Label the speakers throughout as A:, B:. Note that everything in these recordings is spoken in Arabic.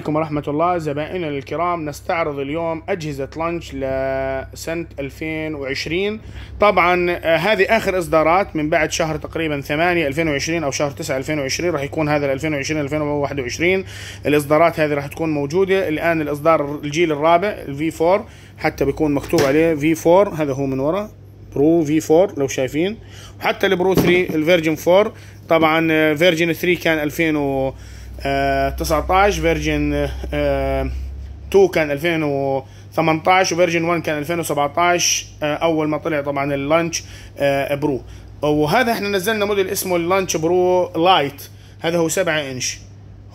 A: عليكم ورحمة الله زبائنا الكرام نستعرض اليوم أجهزة لانش لسنة 2020 طبعا آه، هذه آخر إصدارات من بعد شهر تقريبا 8 2020 أو شهر 9 2020 راح يكون هذا 2020 2021 الإصدارات هذه راح تكون موجودة الآن الإصدار الجيل الرابع v 4 حتى بيكون مكتوب عليه v 4 هذا هو من ورا برو في 4 لو شايفين وحتى البرو 3 الفيرجن 4 طبعا آه، فيرجن 3 كان 2000 و 19 آه، فيرجن 2 آه، كان 2018 وفيرجن 1 كان 2017 آه، اول ما طلع طبعا اللانش برو وهذا احنا نزلنا موديل اسمه اللانش برو لايت هذا هو 7 انش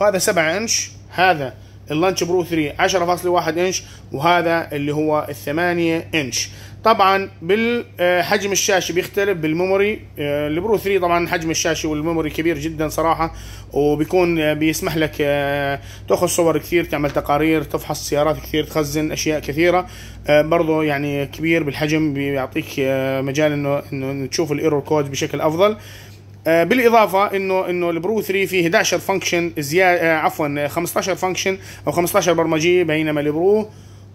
A: وهذا 7 انش هذا اللانش برو 3 10.1 انش وهذا اللي هو ال 8 انش طبعا بالحجم آه، الشاشه بيختلف بالميموري آه، البرو 3 طبعا حجم الشاشه والميموري كبير جدا صراحه وبيكون آه، بيسمح لك تاخذ صور كثير تعمل تقارير تفحص سيارات كثير تخزن اشياء كثيره برضه يعني كبير بالحجم بيعطيك مجال انه انه تشوف الايرور كود بشكل افضل آه، بالاضافه انه انه البرو 3 فيه 11 فانكشن زياده عفوا 15 فانكشن او 15 برمجيه بينما البرو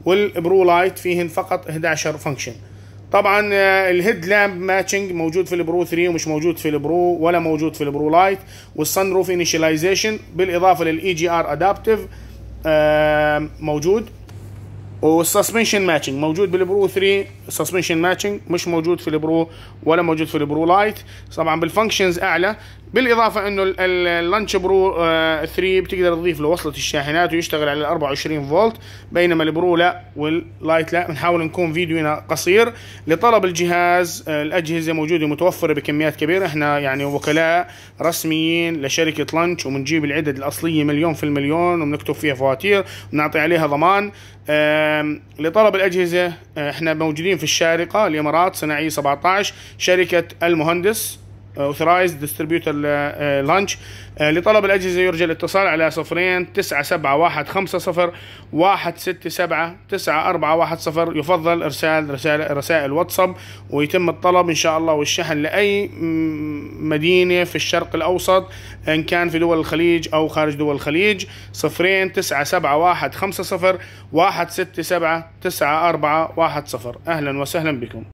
A: والبرو لايت فيهن فقط 11 فانكشن طبعا آه، الهيد لامب ماتشنج موجود في البرو 3 ومش موجود في البرو ولا موجود في البرو لايت والصن روف انيشياليزيشن بالاضافه للاي جي ار ادابتيف موجود والسسبنشن ماتشنج موجود بالبرو 3 سسبنشن ماتشنج مش موجود في البرو ولا موجود في البرو لايت طبعا بالفانكشنز اعلى بالاضافه انه اللانش برو 3 آه، بتقدر تضيف له وصله الشاحنات ويشتغل على 24 فولت بينما البرو لا واللايت لا بنحاول نكون فيديو هنا قصير لطلب الجهاز آه، الاجهزه موجوده متوفره بكميات كبيره احنا يعني وكلاء رسميين لشركه لانش وبنجيب العدد الاصليه مليون في المليون وبنكتب فيها فواتير ونعطي عليها ضمان لطلب الاجهزه آه، احنا موجودين في الشارقه الامارات صناعيه 17 شركه المهندس اوثرايز ديستريبيوتر لانش لطلب الاجهزه يرجى الاتصال على صفرين تسعة سبعة واحد خمسة صفر واحد ستة سبعة تسعة أربعة واحد صفر يفضل إرسال رسائل رسائل واتساب ويتم الطلب إن شاء الله والشحن لأي مدينة في الشرق الأوسط إن كان في دول الخليج أو خارج دول الخليج صفرين تسعة سبعة واحد خمسة صفر واحد ستة سبعة تسعة أربعة واحد صفر أهلا وسهلا بكم